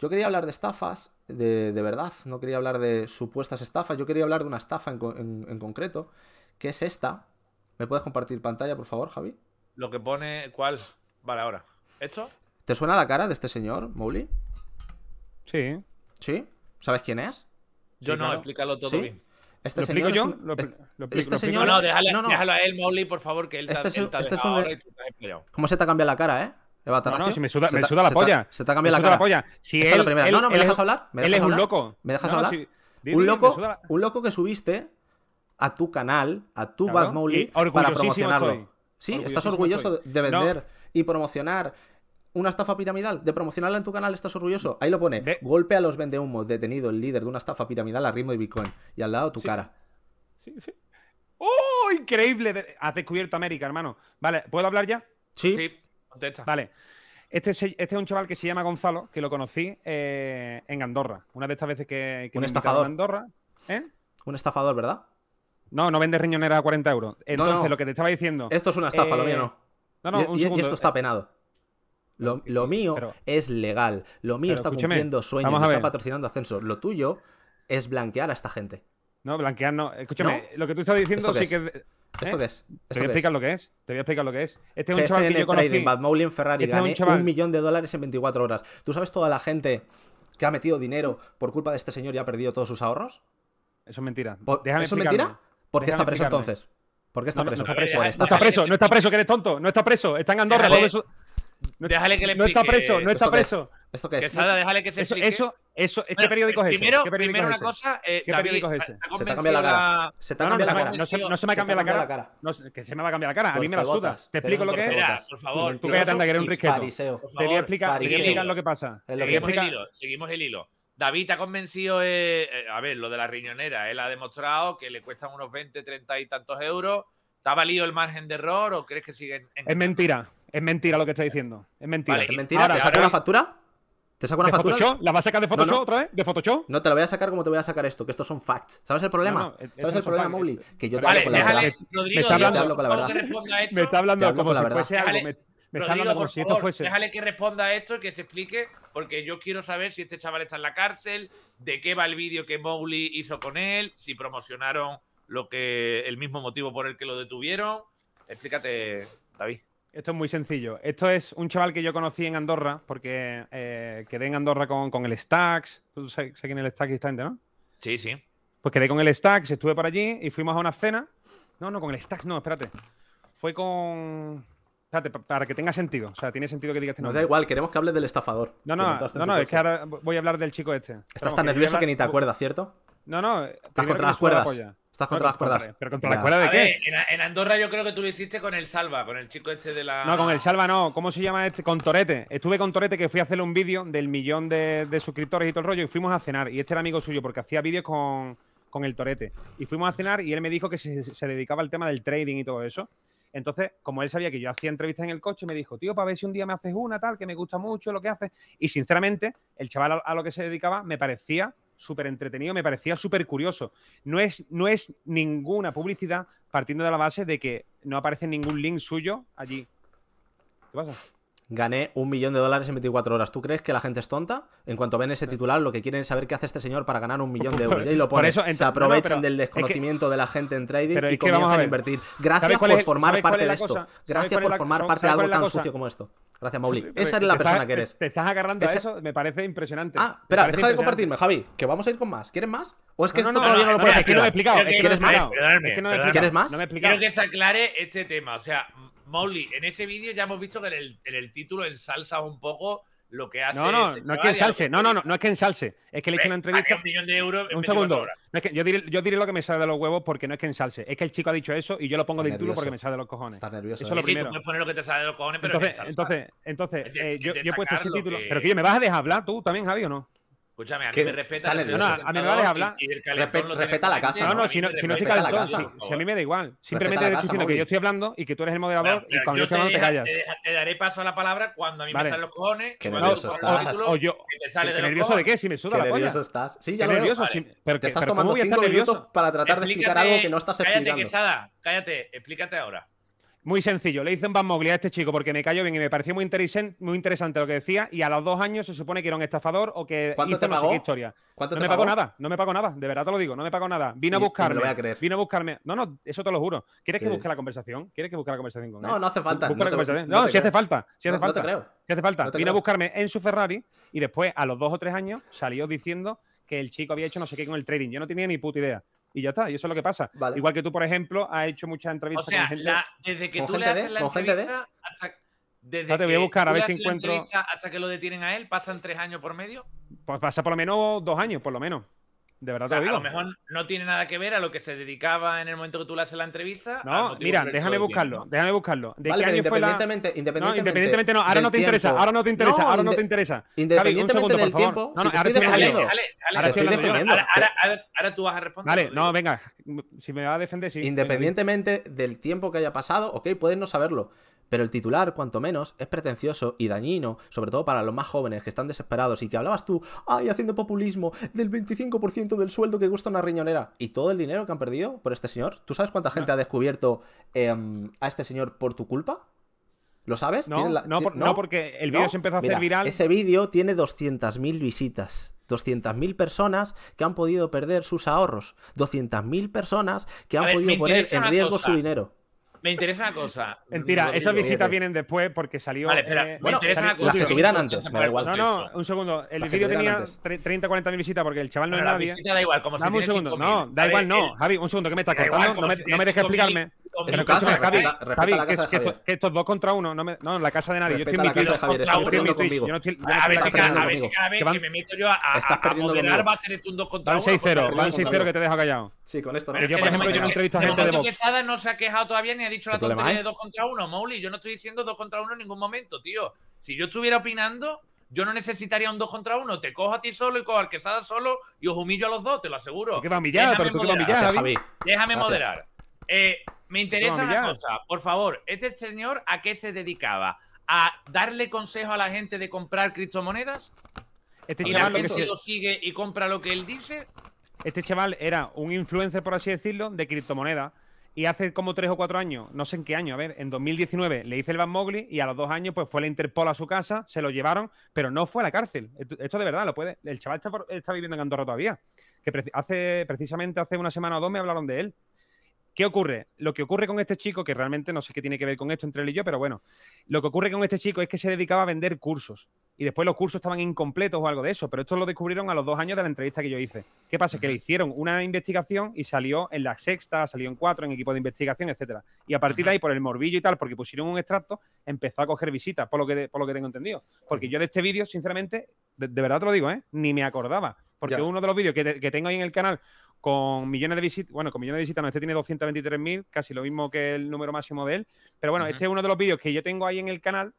Yo quería hablar de estafas de, verdad, no quería hablar de supuestas estafas, yo quería hablar de una estafa en, concreto, que es esta. ¿Me puedes compartir pantalla, por favor, Javi? Lo que pone, ¿cuál? Vale, ahora. ¿Esto? ¿Te suena la cara de este señor, Mowgli? Sí. ¿Sí? ¿Sabes quién es? Yo no, explícalo todo bien. Este señor señor... No, no, déjalo a él, Mowgli, por favor, que él, este, él, este ¿Cómo se te cambia la cara, eh? me suda, la polla. Se te ha cambiado la cara. polla. no, no, ¿me dejas hablar? él es un loco. ¿Me dejas hablar? un, loco, que subiste a tu canal, a tu Bad para promocionarlo. Sí, estás orgulloso de vender y promocionar una estafa piramidal, de promocionarla en tu canal estás orgulloso. Ahí lo pone. Golpe a los vendehumos, detenido el líder de una estafa piramidal a ritmo de Bitcoin. Y al lado tu cara. Sí, sí. ¡Oh, increíble! Has descubierto América, hermano. Vale, ¿puedo hablar ya? Sí. sí. Vale. Este, este, es un chaval que se llama Gonzalo, que lo conocí eh, en Andorra. Una de estas veces que. un estafador. Andorra. ¿eh? Un estafador, ¿verdad? No, no vende riñonera a 40 euros. Entonces, lo que te estaba diciendo. Esto es una estafa, lo mío eh, no. No, no, esto está penado. Lo, mío es legal. Lo mío está cumpliendo sueños, está patrocinando ascensos. Lo tuyo es blanquear a esta gente. No, blanquear no. Escúchame, lo que tú estás diciendo sí que. ¿Eh? ¿Esto qué es? te voy a explicar lo que es. Te voy a explicar lo que es. Este es un GCN chaval Trading, Ferrari, este un, millón de dólares en 24 horas. ¿Tú sabes toda la gente que ha metido dinero por culpa de este señor y ha perdido todos sus ahorros? Eso es mentira. ¿Eso es mentira? ¿Por qué está preso entonces? ¿Por qué está preso? No, está, preso. no está preso, que eres tonto. No está preso, está en Andorra. Déjale, que le explique. No está preso, no está preso. ¿Esto qué es? déjale que se explique. Eso, eso, ¿Qué periódico es ese? Primero, ¿Qué periódico es una cosa. Eh, ¿Qué periódico es ese? Se te ha cambiado la cara. Se te ah, la cara. No se me ha cambiado la cara. No, que se me va a cambiar la cara. A mí me la suda. ¿Te explico lo que es? Por favor. Tú que eres un risqueto. Te voy a explicar lo que pasa. Seguimos el hilo. David ha convencido, eh, eh, a ver, lo de la riñonera, él ha demostrado que le cuestan unos 20, 30 y tantos euros. ¿Te ha valido el margen de error o crees que sigue Es mentira, es mentira lo que está diciendo. Es mentira. ¿Es mentira? Ahora, ¿Te una factura? ¿Te saco una factura? ¿La vas a sacar de Photoshop otra vez? ¿De Photoshop? No, te la voy a sacar como te voy a sacar esto, que estos son facts. ¿Sabes el problema? E- ¿Sabes el problema, Mowgli? Que yo te hablo con la verdad. me está hablando, con la verdad. me está hablando como si fuese algo. me, está hablando como si esto fuese. Déjale que responda a esto, que se explique, porque yo quiero saber si este chaval está en la cárcel, de qué va el vídeo que Mowgli hizo con él, si promocionaron lo que el mismo motivo por el que lo detuvieron. Explícate, David. Esto es muy sencillo. Esto es un chaval que yo conocí en Andorra, porque eh, quedé en Andorra con, el Stax. Tú sabes, quién es el Stax gente, ¿no? Sí, sí. Pues quedé con el Stax, estuve por allí y fuimos a una cena. No, no, con el Stax no, espérate. Fue con. Espérate, para que tenga sentido. O sea, tiene sentido que digas este No, da igual, queremos que hables del estafador. No, no, no, es que ahora voy a hablar del chico este. Estás tan nervioso que ni te acuerdas, ¿cierto? No, no. Estás contra las cuerdas. Estás contra cuerdas. ¿Pero contra de qué? en, Andorra yo creo que tú lo hiciste con el Salva, con el chico este de la. No, con el Salva no. ¿Cómo se llama este? Con Torete. Estuve con Torete que fui a hacerle un vídeo del millón de, suscriptores y todo el rollo y fuimos a cenar. Y este era amigo suyo porque hacía vídeos con, el Torete. Y fuimos a cenar y él me dijo que se, se dedicaba al tema del trading y todo eso. Entonces, como él sabía que yo hacía entrevistas en el coche, me dijo, tío, para ver si un día me haces una, tal, que me gusta mucho lo que haces. Y sinceramente, el chaval a lo que se dedicaba me parecía súper entretenido, me parecía súper curioso. No es, no es ninguna publicidad partiendo de la base de que no aparece ningún link suyo allí. ¿Qué pasa? gané un millón de dólares en 24 horas. ¿Tú crees que la gente es tonta? En cuanto ven ese titular, lo que quieren es saber qué hace este señor para ganar un millón de euros. Y lo ponen, se aprovechan del desconocimiento de la gente en trading y comienzan a, invertir. Gracias por formar parte de esto. Gracias por formar parte de algo tan sucio como esto. Gracias, Mauli. Esa es la persona que eres. Te, estás agarrando a eso, me parece impresionante. Ah, espera, deja de compartirme, Javi, que vamos a ir con más. ¿Quieres más? ¿O es que esto todavía no lo puedes explicar? he explicado. ¿Quieres más? ¿Quieres más? No me he explicado. Quiero que se aclare este tema. O sea, Molly, en ese vídeo ya hemos visto que en el, el título ensalza un poco lo que hace. No, no, no es que ensalce, no, no, no, no es que ensalce. Es que le hice una eh, entrevista. Un segundo. yo, diré, yo diré lo que me sale de los huevos porque no es que ensalce. Es que el chico ha dicho eso y yo lo pongo de título porque me sale de los cojones. Estás nervioso. Eso es lo primero. Sí, tú puedes poner lo que te sale de los cojones, pero entonces, es entonces, entonces, eh, yo, yo, he puesto ese título. Pero que yo, ¿me vas a dejar hablar tú también, Javi, o no? Escúchame, a mí me respeta. El no, a mí me vale hablar. Respe respeta la casa. No, no, si no, si no estoy calentón, si, si, a mí me da igual. Simplemente estoy diciendo que yo estoy hablando y que tú eres el moderador pero, pero y cuando yo estoy hablando te callas. Te, daré paso a la palabra cuando a mí vale. me salen los cojones. Qué nervioso estás. O yo. ¿Qué nervioso de qué? Si me suda la polla. nervioso estás. Sí, ya nervioso. Te estás tomando 5 minutos para tratar de explicar algo que no estás explicando. Cállate, Quesada. Cállate. Explícate ahora. Muy sencillo, le hice un bamboglia a este chico porque me cayó bien y me pareció muy, interesante, muy interesante lo que decía. Y a los dos años se supone que era un estafador o que hizo historia. no me pagó? nada, no me pagó nada, de verdad te lo digo, no me pagó nada. Vino a buscarme. Lo a Vino a buscarme. No, no, eso te lo juro. ¿Quieres que busque la conversación? ¿Quieres que busque la conversación con él? No, no hace falta. no, si hace falta, si hace falta. Te creo. Si hace falta. Vino a buscarme en su Ferrari y después, a los dos o tres años, salió diciendo que el chico había hecho no sé qué con el trading. Yo no tenía ni puta idea. Y ya está, y eso es lo que pasa. Igual que tú, por ejemplo, has hecho muchas entrevistas desde que tú le haces la entrevista hasta. Hasta que lo detienen a él, ¿pasan tres años por medio? Pues pasa por lo menos dos años, por lo menos. De verdad o A lo mejor no tiene nada que ver a lo que se dedicaba en el momento que tú le haces la entrevista. No, mira, déjame buscarlo, déjame buscarlo. ¿De vale, qué año independientemente, fue independientemente, no, independientemente no, ahora no te interesa, ahora no te interesa, ahora no te interesa. Independientemente del tiempo, no, no, ahora estoy defendiendo. ahora, estoy defendiendo. Ahora, tú vas a responder. Vale, no, venga, si me vas a defender, sí. Independientemente del tiempo que haya pasado, ok, puedes no saberlo. Pero el titular, cuanto menos, es pretencioso y dañino, sobre todo para los más jóvenes que están desesperados y que hablabas tú, ay, haciendo populismo del 25% del sueldo que gusta una riñonera y todo el dinero que han perdido por este señor. ¿Tú sabes cuánta gente ha descubierto em, a este señor por tu culpa? ¿Lo sabes? No, porque el vídeo se empezó a hacer viral. Ese vídeo tiene 200.000 visitas. 200.000 personas que han podido perder sus ahorros. 200.000 personas que han podido poner en riesgo su dinero. Me interesa una cosa. Mentira, esas visitas vienen después porque salió. Vale, espera. Eh, bueno, me interesa una cosa. Las que tuvieran antes, me da igual. No, no, un segundo. El vídeo tenía 30, 40 mil visitas porque el chaval no es nadie. da igual, como Dame un segundo. no, da igual, no. Eh, Javi, un segundo, que me estás cortando. no me dejes explicarme en su casa, respeta, la casa de Javier. Que, que estos dos contra uno, no, me, no, en la casa de nadie. Respeta yo estoy en mi casa de Javier, estás perdiendo conmigo. Yo no estoy, yo no a ver si cada, vez que me meto yo a, a, a moderar va a ser este un 2 contra 1. Van 6-0, pues, van 6-0 que te dejo callado. Sí, con esto no. Pero yo, por ejemplo, yo no entrevisto a gente de Vox. Quesada no se ha quejado todavía ni ha dicho la tontería de 2 contra 1, Mowgli. Yo no estoy diciendo 2 contra 1 en ningún momento, tío. Si yo estuviera opinando, yo no necesitaría un 2 contra 1. Te cojo a ti solo y cojo al Quesada solo y os humillo a los dos, te lo aseguro. Que va a humillar, pero tú que va a humillar, Javi. Déjame moderar. Eh, me interesa una cosa, por favor. ¿Este señor a qué se dedicaba? ¿A darle consejo a la gente de comprar criptomonedas? Este ¿Y chaval la gente lo sigue y compra lo que él dice? Este chaval era un influencer, por así decirlo, de criptomonedas. Y hace como tres o cuatro años, no sé en qué año, a ver, en 2019 le hice el Van Mowgli y a los dos años pues fue la Interpol a su casa, se lo llevaron, pero no fue a la cárcel. Esto de verdad lo puede. El chaval está, viviendo en Andorra todavía. Que hace, precisamente hace una semana o dos me hablaron de él. ¿Qué ocurre? Lo que ocurre con este chico, que realmente no sé qué tiene que ver con esto entre él y yo, pero bueno, lo que ocurre con este chico es que se dedicaba a vender cursos y después los cursos estaban incompletos o algo de eso, pero esto lo descubrieron a los dos años de la entrevista que yo hice. ¿Qué pasa? Que le hicieron una investigación y salió en la sexta, salió en cuatro, en equipo de investigación, etcétera. Y a partir de ahí, por el morbillo y tal, porque pusieron un extracto, empezó a coger visitas, por lo que, por lo que tengo entendido. Porque yo de este vídeo, sinceramente, de, verdad te lo digo, ¿eh? ni me acordaba. Porque uno de los vídeos que, tengo ahí en el canal, con millones de visitas, bueno, con millones de visitas, este tiene 223.000, casi lo mismo que el número máximo de él, pero bueno, este es uno de los vídeos que yo tengo ahí en el canal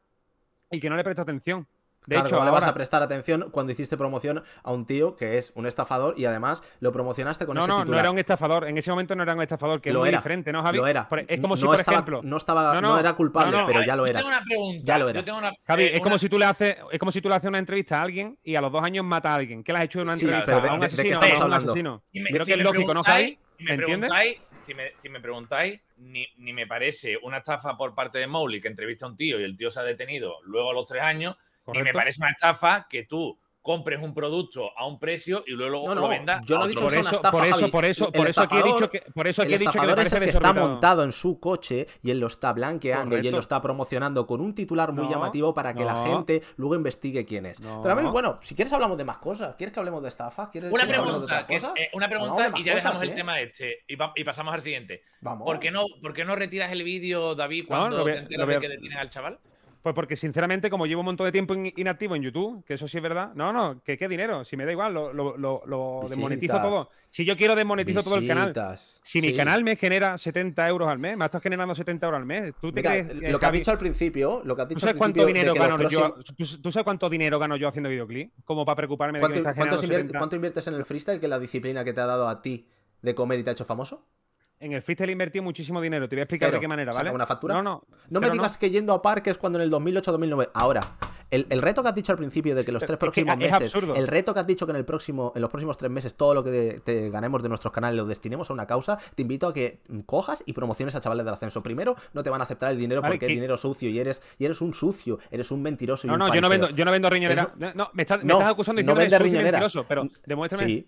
y que no le presto atención, de hecho, le vas a prestar atención cuando hiciste promoción a un tío que es un estafador y además lo promocionaste con no, ese no, titular. No, no era un estafador. En ese momento no era un estafador, que lo era. diferente, ¿no, Javi? Lo era. Es como no si, por ejemplo... No, estaba, no, era culpable, pero eh, ya lo era. Yo tengo una pregunta. Javi, es, como si tú le haces, es como si tú le haces una entrevista a alguien y a los dos años mata a alguien. ¿Qué le has hecho de una entrevista? a un asesino, un asesino. Si me, Creo que es lógico, ¿no, Javi? me Si me, preguntáis, ni, ni, me parece una estafa por parte de Mowgli que entrevista a un tío y el tío se ha detenido luego a los tres años, y me parece una estafa que tú compres un producto a un precio y luego no, lo vendas. Yo no he dicho por eso, estafa, por eso, por eso, por eso aquí he dicho que por eso aquí he dicho que, es el que está montado en su coche y él lo está blanqueando y él lo está promocionando con un titular muy llamativo para que la gente luego investigue quién es. Pero a mí, bueno, si quieres hablamos de más cosas. ¿Quieres que hablemos de estafas? ¿Quieres una, pregunta, es, eh, una pregunta, y ya dejamos el ¿eh? tema este y, pasamos al siguiente. Vamos. ¿Por qué no, por qué no retiras el vídeo, David, cuando te enteras de que detienes al chaval? Pues porque sinceramente, como llevo un montón de tiempo inactivo en YouTube, que eso sí es verdad, no, no, que qué dinero, si me da igual, lo, lo, lo, desmonetizo todo. Si yo quiero desmonetizo todo el canal. Si mi canal me genera 70 euros al mes, me estás generando 70 euros al mes. lo que has dicho al principio, lo que has dicho ¿tú sabes cuánto dinero gano yo? ¿tú, sabes cuánto dinero gano yo haciendo videoclip? Como para preocuparme de que me estás generando ¿Cuánto inviertes en el freestyle que es la disciplina que te ha dado a ti de comer y te ha hecho famoso? En el freestyle invertido muchísimo dinero. Te voy a explicar de qué manera, ¿vale? una factura? No, no. No me digas que yendo a parques cuando en el 2008-2009. Ahora. El, el, reto que has dicho al principio de que los tres próximos meses. El reto que has dicho que en, el próximo, en los próximos tres meses todo lo que ganemos de nuestros canales lo destinemos a una causa. Te invito a que cojas y promociones a chavales del ascenso. Primero, no te van a aceptar el dinero porque es dinero sucio y eres, y eres un sucio, eres un mentiroso. Y no, un no, yo no vendo, yo no vendo riñonera. No, me, estás, me estás acusando de no, no mentiroso, pero demuéstrame.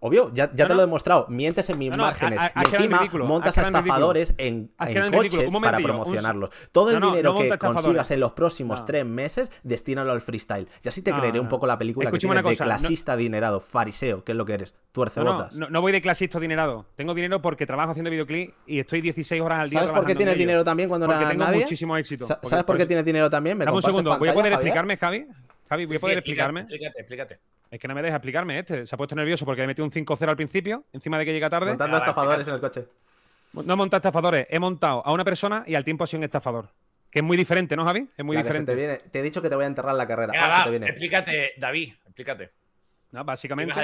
Obvio, ya, te lo he demostrado. Mientes en mis márgenes. encima montas a estafadores en, coches para promocionarlos. Todo el dinero que consigas en los próximos tres meses, destínalo al freestyle. Y así te creeré un poco la película que tienes de clasista adinerado, fariseo, ¿Qué es lo que eres, tuercebotas. No, no, voy de clasista adinerado. Tengo dinero porque trabajo haciendo videoclip y estoy 16 horas al día. ¿Sabes por qué tienes dinero también cuando no hay nadie? muchísimo éxito. ¿Sabes por qué pues tienes dinero también? Dame un segundo, voy a poder explicarme, Javi. Javi, voy a poder explicarme. Explícate, explícate. Es que no me deja explicarme este. Se ha puesto nervioso porque le metido un 5-0 al principio, encima de que llega tarde. Montando ah, estafadores en el coche. No he montado estafadores, he montado a una persona y al tiempo ha sido un estafador. Que es muy diferente, ¿no, Javi? Es muy diferente. Te, he dicho que te voy a enterrar la carrera. Ah, te viene. Explícate, David, explícate. No, básicamente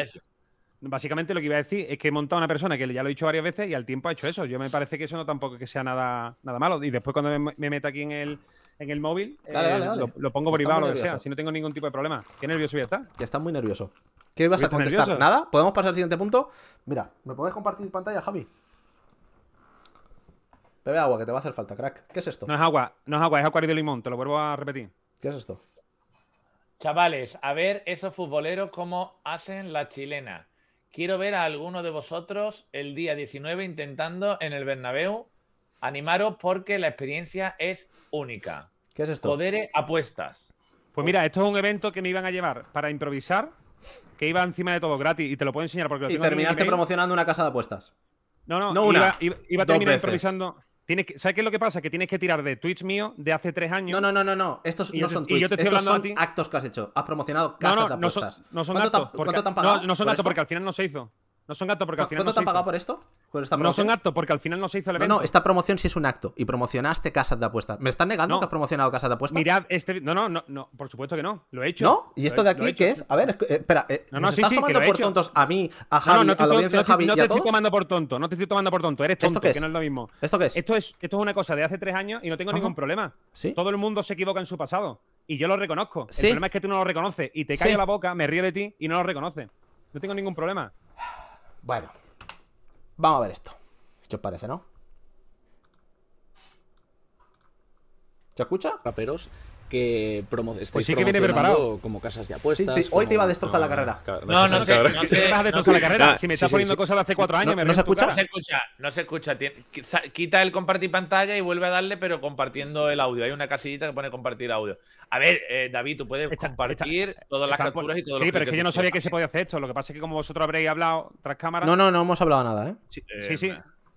básicamente lo que iba a decir es que he montado una persona que ya lo he dicho varias veces y al tiempo ha hecho eso. Yo me parece que eso no tampoco que sea nada, nada malo. Y después cuando me, meta aquí en el, en el móvil, eh, Lo, pongo privado o lo que sea, si no tengo ningún tipo de problema. Qué nervioso voy a Ya está muy nervioso. ¿Qué vas a contestar? ¿Nada? ¿Podemos pasar al siguiente punto? Mira, ¿me puedes compartir pantalla, Javi? Bebe agua, que te va a hacer falta, crack. ¿Qué es esto? No es agua, no es agua, es acuario de limón, te lo vuelvo a repetir. ¿Qué es esto? Chavales, a ver esos futboleros cómo hacen la chilena. Quiero ver a alguno de vosotros el día 19 intentando en el Bernabéu. Animaros porque la experiencia es única. ¿Qué es esto? Podere apuestas. Pues mira, esto es un evento que me iban a llevar para improvisar, que iba encima de todo gratis y te lo puedo enseñar porque lo Y terminaste promocionando una casa de apuestas. No, no, no iba a terminar improvisando. ¿Sabes qué es lo que pasa? Que tienes que tirar de Twitch mío de hace tres años. No, no, no, no, no. Estos no son tweets. Estos son actos que has hecho. Has promocionado casas de apuestas. No son, no actos. porque al final no se hizo. No son gato porque al final. ¿Cuánto te han pagado por esto? no son acto porque al final no se hizo el evento. No, no, esta promoción sí es un acto. Y promocionaste casas de apuesta ¿Me estás negando que has promocionado casas de apuestas? Mirad, este. No, no, no, no, por supuesto que no. Lo he hecho. ¿No? ¿Y esto de aquí qué es? A ver, eh, espera. Eh, no, no, estás tomando por tontos a mí, a Javi, no, no, a la audiencia de Javi? No te, y a te estoy tomando por tonto. No te estoy tomando por tonto. Eres tonto, ¿Esto que no es lo mismo. ¿Esto qué es? Esto es, esto es una cosa de hace tres años y no tengo ningún problema. ¿Sí? Todo el mundo se equivoca en su pasado. Y yo lo reconozco. El problema es que tú no lo reconoces. Y te cae la boca, me río de ti y no lo reconoces. No tengo ningún problema. Bueno, vamos a ver esto. ¿Qué os parece, no? ¿Se escucha? Paperos que promo pues sí que viene preparado. como casas de apuestas. hoy te iba a destrozar la carrera. No, no, sé, no vas a destrozar la carrera? si me estás poniendo cosas de hace cuatro años, ¿me ¿no se escucha? No se escucha, no se escucha. Quita el compartir pantalla y vuelve a darle, pero compartiendo el audio. Hay una casillita que pone compartir audio. A ver, eh, David, tú puedes compartir todas las capturas y todo Sí, pero es que yo no sabía que se podía hacer esto. Lo que pasa es que como vosotros habréis hablado tras cámara. No, no, no hemos hablado nada, ¿eh? Sí, eh, sí.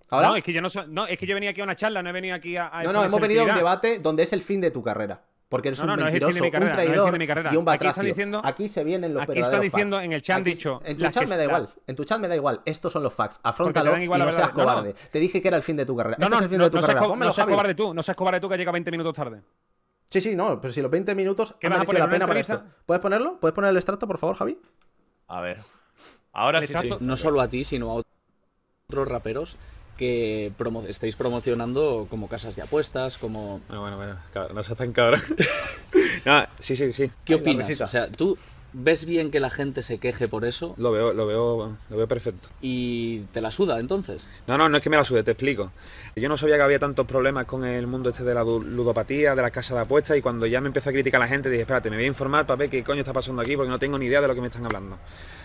¿Ahora? No, es que yo no, no, es que yo venía aquí a una charla, no he venido aquí a no, no, hemos venido a un debate donde es el fin de tu carrera. Porque eres un mentiroso, un traidor y un batracio. Aquí, se vienen los aquí están diciendo en el chat dicho... En tu chat me da igual, en tu chat me da igual. Estos son los facts, Afróntalo y no seas cobarde. Te dije que era el fin de tu carrera. No, no, este es el fin de tu carrera. no seas cobarde tú, no seas cobarde tú que llega 20 minutos tarde. Sí, sí, no, pero si los 20 minutos no merecido la pena para esto. ¿Puedes ponerlo? ¿Puedes poner el extracto, por favor, Javi? A ver. Ahora sí, No solo a ti, sino a otros raperos que estáis promocionando como casas de apuestas, como... Ah, bueno, bueno, bueno, no seas tan cabrón. no, ah, sí, sí, sí. ¿Qué opinas? O sea, tú ¿Ves bien que la gente se queje por eso? Lo veo, lo veo, lo veo perfecto. ¿Y te la suda entonces? No, no, no es que me la sude, te explico. Yo no sabía que había tantos problemas con el mundo este de la ludopatía, de las casas de apuestas, y cuando ya me empezó a criticar la gente dije, espérate, me voy a informar para ver qué coño está pasando aquí porque no tengo ni idea de lo que me están hablando.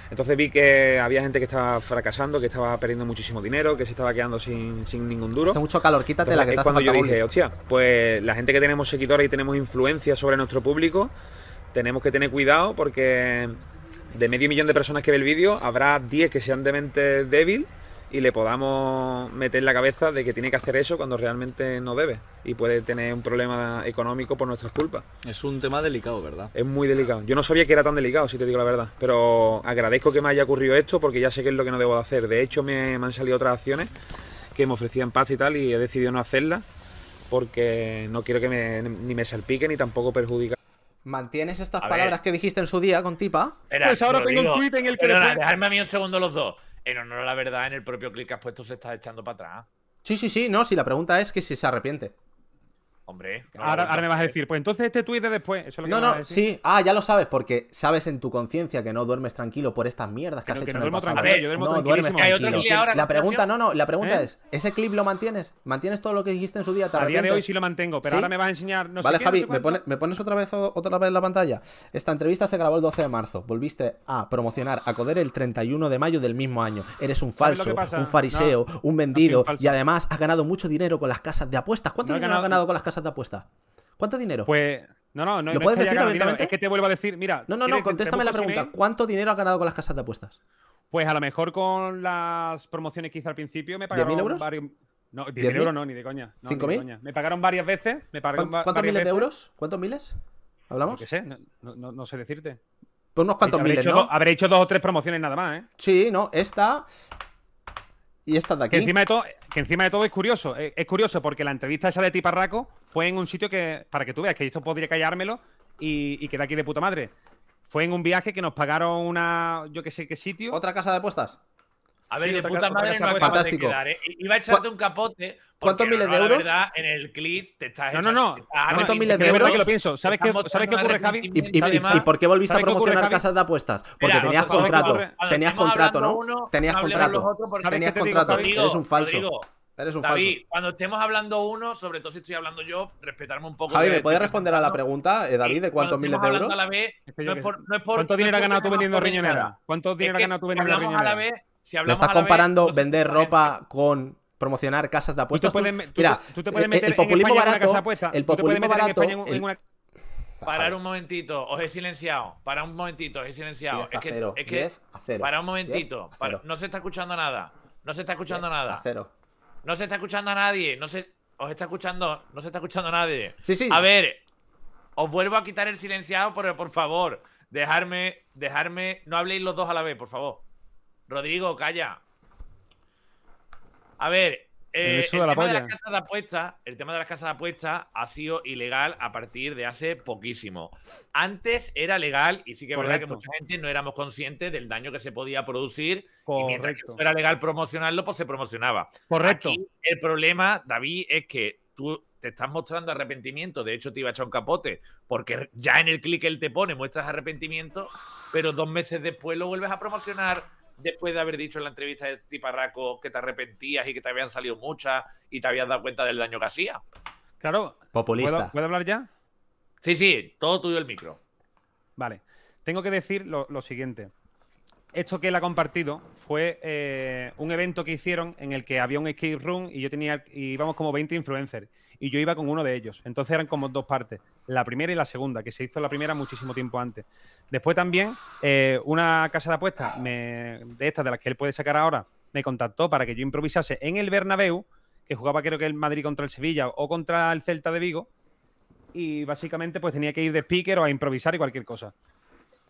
Entonces vi que había gente que estaba fracasando, que estaba perdiendo muchísimo dinero, que se estaba quedando sin, ningún duro. Hace mucho calor, quítate la que Es cuando yo dije, hostia, pues la gente que tenemos seguidores y tenemos influencia sobre nuestro público, tenemos que tener cuidado porque de medio millón de personas que ve el vídeo, habrá 10 que sean de mente débil y le podamos meter en la cabeza de que tiene que hacer eso cuando realmente no debe y puede tener un problema económico por nuestras culpas. Es un tema delicado, ¿verdad? Es muy delicado. Yo no sabía que era tan delicado, si te digo la verdad, pero agradezco que me haya ocurrido esto porque ya sé que es lo que no debo hacer. De hecho, me, han salido otras acciones que me ofrecían paz y tal y he decidido no hacerlas porque no quiero que ni me salpique ni tampoco perjudique. ¿Mantienes estas palabras que dijiste en su día con Tipa? pues ahora tengo un tweet en el que. Perdona, le... a mí un segundo los dos. En honor a la verdad, en el propio clic que has puesto se está echando para atrás. Sí, sí, sí, no, si la pregunta es que si se arrepiente ahora, me vas a decir, pues entonces este tuit de después. no, no, sí. Ah, ya lo sabes, porque sabes en tu conciencia que no duermes tranquilo por estas mierdas que has hecho no en el pasado. no duermes la pregunta, no, no, la pregunta ¿Eh? es: ¿ese clip lo mantienes? ¿Mantienes todo lo que dijiste en su día? a día de hoy sí lo mantengo, pero ahora me vas a enseñar. vale, Javi, me, pones otra vez, otra vez la pantalla? Esta entrevista se grabó el 12 de marzo. Volviste a promocionar a Coder el 31 de mayo del mismo año. Eres un falso, un fariseo, un vendido y además has ganado mucho dinero con las casas de apuestas. ¿Cuánto dinero has ganado con las casas de apuestas? ¿Cuánto dinero? Pues. No, no, no. ¿Lo puedes decir Es te vuelvo a decir, mira. No, no, no, contéstame la pregunta. ¿Cuánto dinero has ganado con las casas de apuestas? Pues a lo mejor con las promociones que hice al principio me pagaron. Varios... No, 10.000 euros no, ni de coña. Me pagaron varias veces. Me ¿Cuántos miles de euros? ¿Cuántos miles? ¿Hablamos? no, sé decirte. Pues unos cuantos miles, hecho, ¿no? Habré hecho dos o tres promociones nada más, ¿eh? Sí, no, esta y esta de aquí. Que encima de todo, que encima de todo es curioso. Eh, es, curioso porque la entrevista esa de Tiparraco fue en un sitio que, para que tú veas, que esto podría callármelo y, y aquí de puta madre. Fue en un viaje que nos pagaron una, yo qué sé qué sitio. ¿Otra casa de apuestas? A ver, de puta madre no fantástico. ¿eh? Iba a echarte un capote. ¿Cuántos miles de euros? en el clip te estás No, no, no. ¿Cuántos no, miles de euros? Que lo pienso. ¿Sabes qué, ¿sabes qué ocurre, Javi? ¿Y, por qué volviste a promocionar casas de apuestas? Porque tenías contrato. Tenías contrato, ¿no? Tenías contrato. Tenías contrato. Eres un falso un David, cuando estemos hablando uno, sobre todo si estoy hablando yo, respetarme un poco. Javi, ¿me puedes responder a la pregunta, eh, David, de eh, cuántos miles de euros? ¿Cuánto dinero ha ganado tú vendiendo riñonera? ¿Cuánto dinero has ganado tú vendiendo riñonera? Si ¿Lo estás comparando a la vez, vender ropa con promocionar casas de apuestas? Tú, puedes, mira, tú te puedes meter el populismo barato, una casa el populismo barato, en Parar un momentito, os he silenciado. Para un momentito, os he silenciado. Es que, es que para un momentito, no se está escuchando nada. No se está escuchando nada. No se está escuchando a nadie. No se. Os está escuchando. No se está escuchando a nadie. Sí, sí. A ver. Os vuelvo a quitar el silenciado, pero por favor. Dejarme. Dejarme. No habléis los dos a la vez, por favor. Rodrigo, calla. A ver, el, eh, tema de las casas de apuestas, el tema de las casas de apuestas ha sido ilegal a partir de hace poquísimo. Antes era legal y sí que es verdad que mucha gente no éramos conscientes del daño que se podía producir y mientras que fuera legal promocionarlo, pues se promocionaba. Correcto. el problema, David, es que tú te estás mostrando arrepentimiento, de hecho te iba a echar un capote, porque ya en el clic él te pone, muestras arrepentimiento, pero dos meses después lo vuelves a promocionar después de haber dicho en la entrevista de Tiparraco que te arrepentías y que te habían salido muchas y te habías dado cuenta del daño que hacía. Claro. Populista. ¿Puedo, hablar ya? Sí, sí, todo tuyo el micro. Vale. Tengo que decir lo siguiente esto que él ha compartido fue eh, un evento que hicieron en el que había un escape room y yo tenía y íbamos como 20 influencers y yo iba con uno de ellos. Entonces eran como dos partes, la primera y la segunda, que se hizo la primera muchísimo tiempo antes. Después también eh, una casa de apuestas me, de estas de las que él puede sacar ahora me contactó para que yo improvisase en el Bernabéu, que jugaba creo que el Madrid contra el Sevilla o contra el Celta de Vigo y básicamente pues tenía que ir de speaker o a improvisar y cualquier cosa.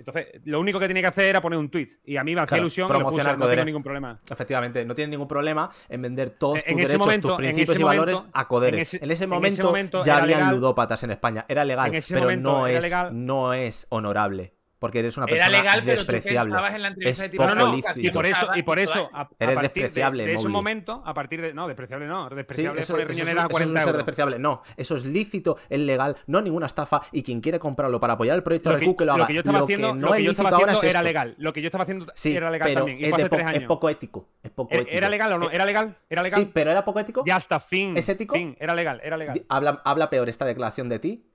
Entonces, lo único que tenía que hacer era poner un tweet. Y a mí me hacía ilusión promocionar tiene ningún problema. Efectivamente, no tiene ningún problema en vender todos tus derechos, tus principios y valores a Codere. En ese, momento, ya había ludópatas en España. Era legal, pero no es, no es honorable porque eres una persona Era legal, despreciable. Pero tú en la entrevista es de tipo. no, no, y por eso, y por eso a, eres despreciable. De, de ese momento, a partir de. No, despreciable no. Despreciable eso, a 40 eso es ser despreciable. No, eso es lícito, es legal, no ninguna estafa. Y quien quiere comprarlo para apoyar el proyecto de Q que lo haga. Lo que yo estaba haciendo, no lo que yo estaba haciendo era legal. Lo que yo estaba haciendo sí, era legal pero también. Y es, años. es poco ético. Es poco ético. ¿Era legal o no? Eh, ¿Era legal? ¿Era legal? Sí, pero era poco ético. Ya está, fin. ¿Es ético? era legal, era legal. Habla peor esta declaración de ti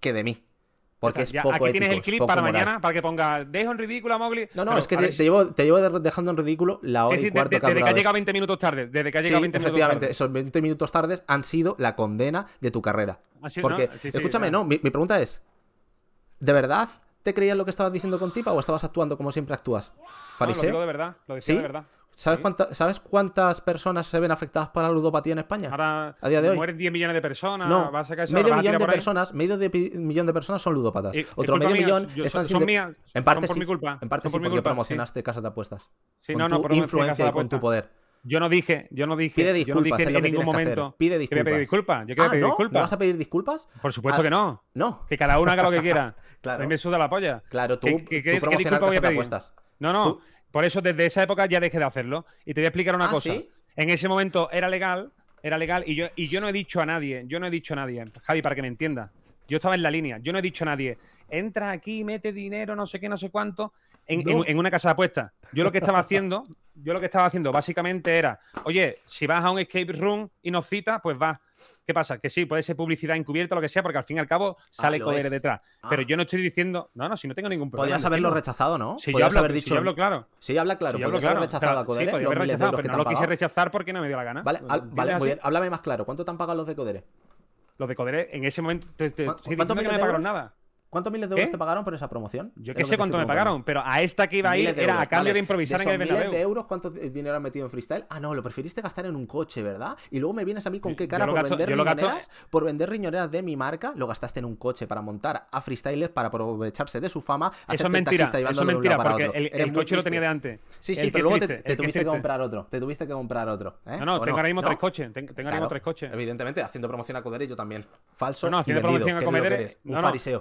que de mí. Porque es poco Aquí tienes el clip para mañana, para que ponga, dejo en ridículo a Mowgli. No, no, es que te, llevo, te, llevo, dejando en ridículo la hora y cuarto de, que Desde que ha llegado 20 minutos tarde. Desde que ha llegado 20 efectivamente, minutos tarde. esos 20 minutos tardes han sido la condena de tu carrera. Ah, Porque, escúchame, no, mi, pregunta es, ¿de verdad te creías lo que estabas diciendo con Tipa o estabas actuando como siempre actúas? ¿Fariseo? No, lo de verdad, lo decía de verdad. ¿Sabes, cuántas personas se ven afectadas por la ludopatía en España? Ahora, a día de hoy. Mueren 10 millones de personas. No, vas a sacar medio millón de personas, medio millón de personas son ludópatas. Otro medio millón están son, sin en parte por mi culpa. En parte sí, porque promocionaste casas de apuestas. Sí, con no, no, tu influencia con tu poder. Yo no dije, yo no dije. yo no dije en ningún momento. Pide disculpas. Yo pedir disculpas. Yo quiero pedir ¿no? ¿No vas a pedir disculpas? Por supuesto ah, que no. No. Que cada uno haga lo que quiera. claro. A mí me suda la polla. Claro, tú, ¿Qué, qué, casas de apuestas. No, no. Por eso desde esa época ya dejé de hacerlo. Y te voy a explicar una ah, cosa. En ese momento era legal, era legal y yo, y yo no he dicho a nadie, yo no he dicho a nadie, Javi, para que me entienda. Yo estaba en la línea, yo no he dicho a nadie, entra aquí, mete dinero, no sé qué, no sé cuánto, en, en una casa de apuestas. Yo lo que estaba haciendo, yo lo que estaba haciendo básicamente era, oye, si vas a un escape room y nos citas, pues va. ¿Qué pasa? Que sí, puede ser publicidad encubierta, o lo que sea, porque al fin y al cabo ah, sale detrás. Ah. Pero yo no estoy diciendo, no, no, si no tengo ningún problema. Podrías haberlo rechazado, ¿no? Si hablo, haber dicho. hablo claro. Sí, habla claro. pero, a Codere. no lo quise rechazar porque no me dio la gana. Vale, vale Háblame más claro. ¿Cuánto te han pagado los de Codere? Los de Codere, en ese momento, ¿Cuánto me pagaron nada. ¿Cuántos miles de euros te pagaron por esa promoción? Yo qué sé cuánto me pagaron, pero a esta que iba a ir era a cambio de improvisar en el miles de euros cuánto dinero has metido en freestyle? Ah, no, lo preferiste gastar en un coche, ¿verdad? Y luego me vienes a mí con qué cara por, vender riñoneras, por vender riñoneras de mi marca, lo gastaste en un coche para montar a freestylers para aprovecharse de su fama. Eso es mentira, eso es mentira, porque el, coche lo tenía de antes. Sí, sí, pero luego te, tuviste que comprar otro, te tuviste que comprar otro. ¿eh? No, no, tengo ahora mismo tres coches, tengo ahora mismo tres coches. Evidentemente, haciendo promoción a Codere yo también. Falso No, haciendo promoción a Codere, un fariseo.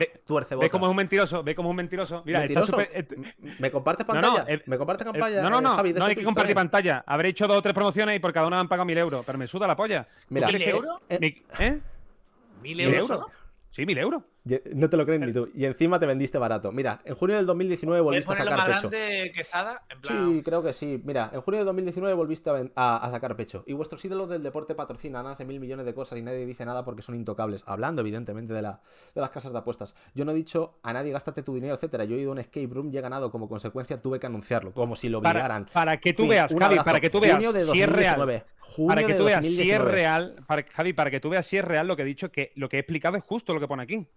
Ve como es un mentiroso, ve como es un mentiroso. Mira, Está eh, ¿Me compartes pantalla? No, no, eh, eh, No, no, no, no hay que compartir pantalla. Habré hecho dos o tres promociones y por cada una me han pagado mil euros, pero me suda la polla. ¿Mil euros? ¿Eh? ¿Mil ¿Mil euros? Sí, mil euros. Eh, no te lo crees ni tú. Y encima te vendiste barato. Mira, en junio del 2019 volviste a sacar pecho. Sí, creo que sí. Mira, en junio del 2019 volviste a, sacar pecho. Y vuestros ídolos del deporte patrocinan, hace mil millones de cosas y nadie dice nada porque son intocables. Hablando, evidentemente, de, la, las casas de apuestas. Yo no he dicho a nadie, gástate tu dinero, etcétera. Yo he ido a un escape room y he ganado. Como consecuencia, tuve que anunciarlo, como si lo obligaran. Para, que tú veas, Javi, para que tú veas de si es real. para que tú veas si es real, para, para que tú veas si es real lo que he dicho, que lo que he explicado es justo lo que pone aquí.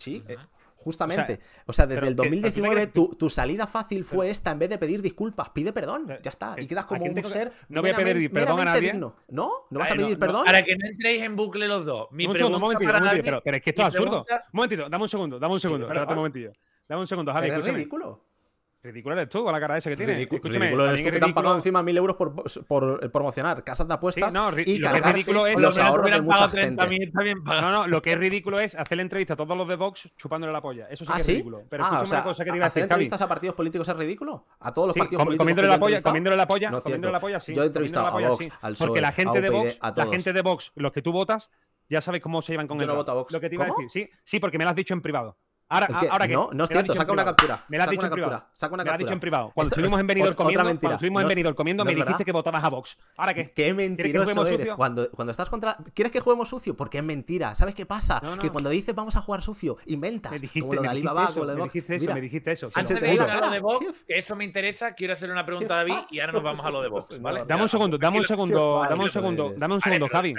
Sí. Eh, justamente. O sea, desde el 2019 tu, tu, salida fácil fue esta. En vez de pedir disculpas, pide perdón. Ya está. Eh, y quedas como un ser. No voy a pedir perdón a nadie. ¿No? ¿No vas a, pedir perdón? para que no entréis en bucle los dos. un, segundo, un momentito, pero, es que esto es absurdo. Un momentito, dame un segundo, dame un segundo. un ah. momentito. Dame un segundo, Javi. Es ridículo. Ridículo eres tú con la cara esa que tienes. Es ridículo que te han pagado encima mil euros por, por eh, promocionar casas de apuestas no, y los, ahorros de mucha gente. No, no, lo que es ridículo es hacer la entrevista a todos los de Vox chupándole la polla. Eso sí ¿Ah, que es ridículo. Pero ah, cosa que te iba a decir, ¿Hacer entrevistas a partidos políticos es ridículo? ¿A todos los partidos políticos? Comiéndole la, polla, comiéndole la polla, comiéndole la polla, sí. Yo he entrevistado a Vox, al sol. Porque la gente de Vox, la gente de Vox, los que tú votas, ya sabes cómo se llevan con ellos. Lo que voto iba a decir, sí, porque me lo has dicho en privado. Ahora, que, ahora que, No, no es cierto, saca una captura. Me la has dicho en privado. Saca una captura. Me la has dicho en privado. Cuando estuvimos en venidor comiendo, cuando estuvimos en venidor comiendo me dijiste que votabas a Vox. ¿Ahora qué? Qué mentiroso que eres. Cuando, cuando estás contra... ¿Quieres que juguemos sucio? Porque es mentira. ¿Sabes qué pasa? que cuando dices vamos a jugar sucio, inventas. Me dijiste, Me dijiste eso, me dijiste eso. Antes de ir a lo de Vox, que eso me interesa, quiero hacerle una pregunta a David y ahora nos vamos a lo de Vox, ¿vale? Dame un segundo, dame un segundo, dame un segundo, dame un segundo, Javi.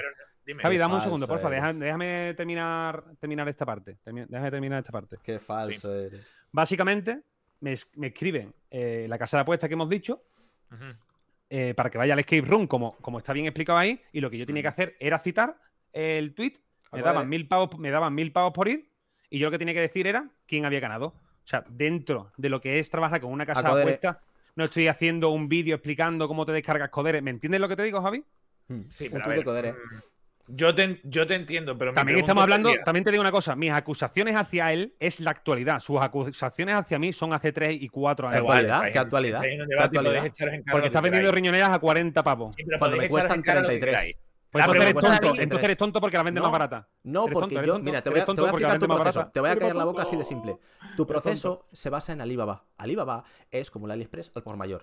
Javi, dame un segundo, porfa, déjame, terminar, esta parte. Déjame terminar esta parte. Qué falso eres. Básicamente, me, escriben eh, la casa de apuestas que hemos dicho eh, para que vaya al escape room, como, está bien explicado ahí, y lo que yo tenía que hacer era citar el tweet, me daban, mil pavos, me daban mil por ir, y yo lo que tenía que decir era quién había ganado. O sea, dentro de lo que es trabajar con una casa de apuestas, no estoy haciendo un vídeo explicando cómo te descargas coderes. ¿Me entiendes lo que te digo, Javi? Hmm. Sí, pero ver, mm, yo te, yo te entiendo, pero... También estamos hablando, también te digo una cosa, mis acusaciones hacia él es la actualidad, sus acusaciones hacia mí son hace 3 y 4 años. Actualidad, ¿Qué actualidad? ¿Qué actualidad? Porque estás vendiendo riñoneras a 40 pavos. Sí, pero Cuando me cuestan 43. Pues entonces, eres tonto, eres tonto porque la vende más barata. No, porque yo, mira, te voy, a, te voy a explicar tu proceso. Te voy a caer la boca así de simple. Tu proceso se basa en Alibaba. Alibaba es como la AliExpress al por mayor.